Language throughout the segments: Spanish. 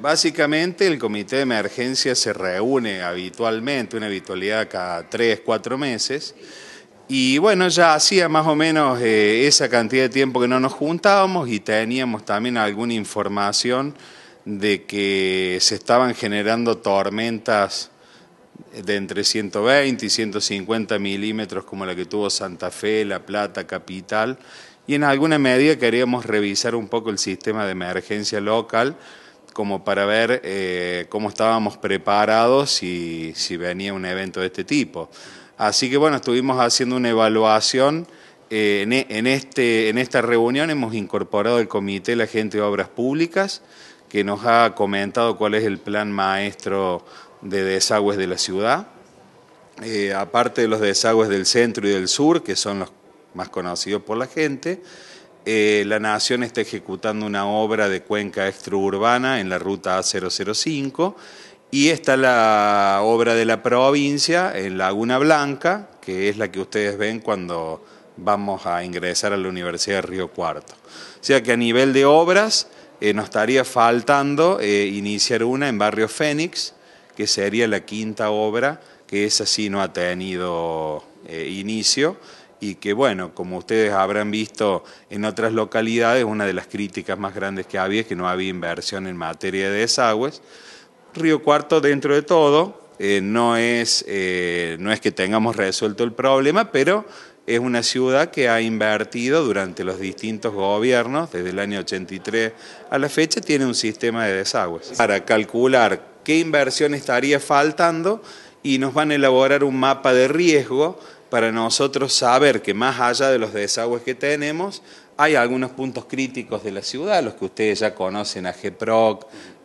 Básicamente el comité de emergencia se reúne habitualmente, una habitualidad cada tres, cuatro meses, y bueno, ya hacía más o menos eh, esa cantidad de tiempo que no nos juntábamos y teníamos también alguna información de que se estaban generando tormentas de entre 120 y 150 milímetros como la que tuvo Santa Fe, La Plata, Capital, y en alguna medida queríamos revisar un poco el sistema de emergencia local, como para ver eh, cómo estábamos preparados si, si venía un evento de este tipo. Así que bueno, estuvimos haciendo una evaluación. Eh, e, en, este, en esta reunión hemos incorporado el Comité de la Gente de Obras Públicas, que nos ha comentado cuál es el plan maestro de desagües de la ciudad. Eh, aparte de los desagües del centro y del sur, que son los más conocidos por la gente, eh, la Nación está ejecutando una obra de cuenca extraurbana en la ruta A005 y está la obra de la provincia en Laguna Blanca, que es la que ustedes ven cuando vamos a ingresar a la Universidad de Río Cuarto. O sea que a nivel de obras eh, nos estaría faltando eh, iniciar una en Barrio Fénix, que sería la quinta obra, que esa sí no ha tenido inicio, y que, bueno, como ustedes habrán visto en otras localidades, una de las críticas más grandes que había es que no había inversión en materia de desagües. Río Cuarto, dentro de todo, eh, no, es, eh, no es que tengamos resuelto el problema, pero es una ciudad que ha invertido durante los distintos gobiernos, desde el año 83 a la fecha, tiene un sistema de desagües. Para calcular qué inversión estaría faltando y nos van a elaborar un mapa de riesgo para nosotros saber que más allá de los desagües que tenemos, hay algunos puntos críticos de la ciudad, los que ustedes ya conocen, a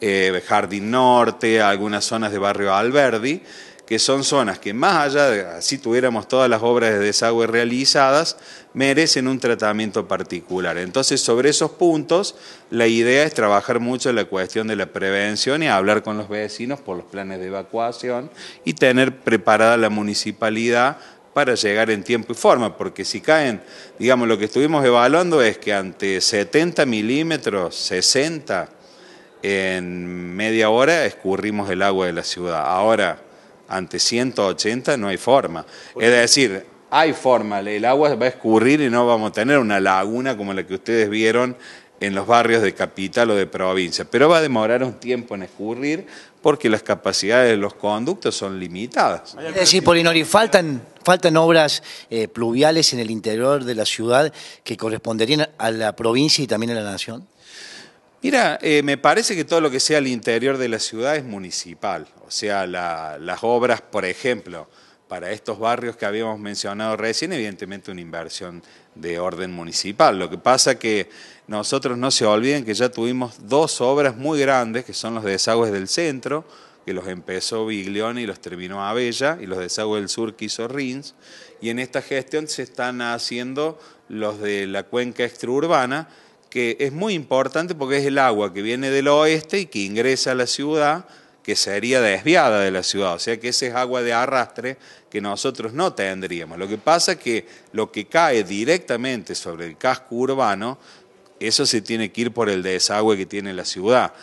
eh, Jardín Norte, algunas zonas de barrio Alberdi, que son zonas que más allá de si tuviéramos todas las obras de desagüe realizadas, merecen un tratamiento particular. Entonces, sobre esos puntos, la idea es trabajar mucho en la cuestión de la prevención y hablar con los vecinos por los planes de evacuación y tener preparada la municipalidad para llegar en tiempo y forma, porque si caen, digamos, lo que estuvimos evaluando es que ante 70 milímetros, 60, en media hora escurrimos el agua de la ciudad. Ahora, ante 180 no hay forma. Es decir, hay forma, el agua va a escurrir y no vamos a tener una laguna como la que ustedes vieron en los barrios de capital o de provincia, pero va a demorar un tiempo en escurrir porque las capacidades de los conductos son limitadas. Es decir, Polinori, faltan Faltan obras eh, pluviales en el interior de la ciudad que corresponderían a la provincia y también a la nación. Mira, eh, me parece que todo lo que sea el interior de la ciudad es municipal. O sea, las obras, por ejemplo, para estos barrios que habíamos mencionado recién, evidentemente una inversión de orden municipal. Lo que pasa que nosotros no se olviden que ya tuvimos dos obras muy grandes, que son los desagües del centro, que los empezó Biglione y los terminó Abella, y los desagües del Sur que hizo Rins, y en esta gestión se están haciendo los de la cuenca extraurbana, que es muy importante porque es el agua que viene del oeste y que ingresa a la ciudad, que sería desviada de la ciudad, o sea que ese es agua de arrastre que nosotros no tendríamos. Lo que pasa es que lo que cae directamente sobre el casco urbano, eso se tiene que ir por el desagüe que tiene la ciudad.